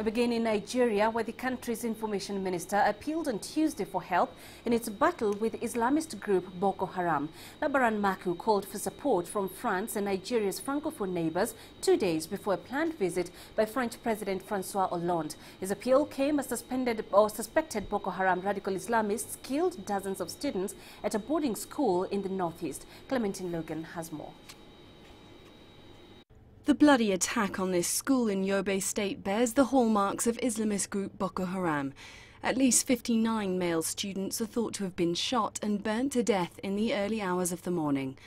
We begin in Nigeria, where the country's information minister appealed on Tuesday for help in its battle with Islamist group Boko Haram. Labaran Maku called for support from France and Nigeria's francophone neighbors two days before a planned visit by French President Francois Hollande. His appeal came as suspended or suspected Boko Haram radical Islamists killed dozens of students at a boarding school in the northeast. Clementine Logan has more. The bloody attack on this school in Yobe State bears the hallmarks of Islamist group Boko Haram. At least 59 male students are thought to have been shot and burnt to death in the early hours of the morning.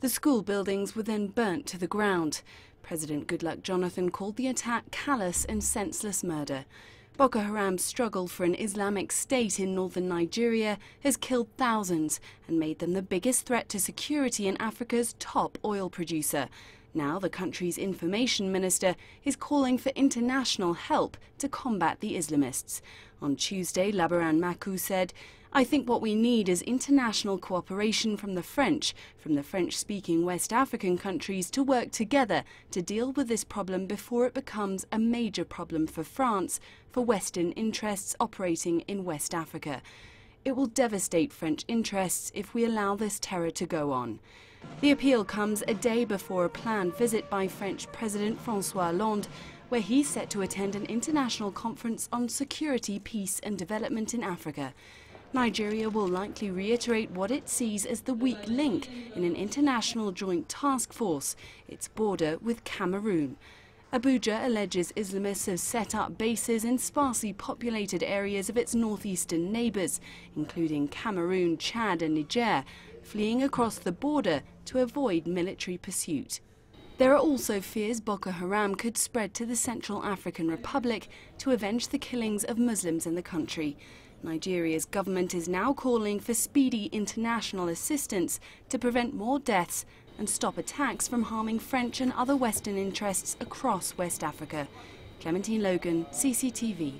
The school buildings were then burnt to the ground. President Goodluck Jonathan called the attack callous and senseless murder. Boko Haram's struggle for an Islamic state in northern Nigeria has killed thousands and made them the biggest threat to security in Africa's top oil producer. Now the country's information minister is calling for international help to combat the Islamists. On Tuesday, Labaran Makou said, I think what we need is international cooperation from the French, from the French-speaking West African countries to work together to deal with this problem before it becomes a major problem for France, for Western interests operating in West Africa. It will devastate French interests if we allow this terror to go on. The appeal comes a day before a planned visit by French President Francois Hollande, where he's set to attend an international conference on security, peace and development in Africa. Nigeria will likely reiterate what it sees as the weak link in an international joint task force, its border with Cameroon. Abuja alleges Islamists have set up bases in sparsely populated areas of its northeastern neighbours, including Cameroon, Chad and Niger, fleeing across the border to avoid military pursuit. There are also fears Boko Haram could spread to the Central African Republic to avenge the killings of Muslims in the country. Nigeria's government is now calling for speedy international assistance to prevent more deaths and stop attacks from harming French and other Western interests across West Africa. Clementine Logan, CCTV.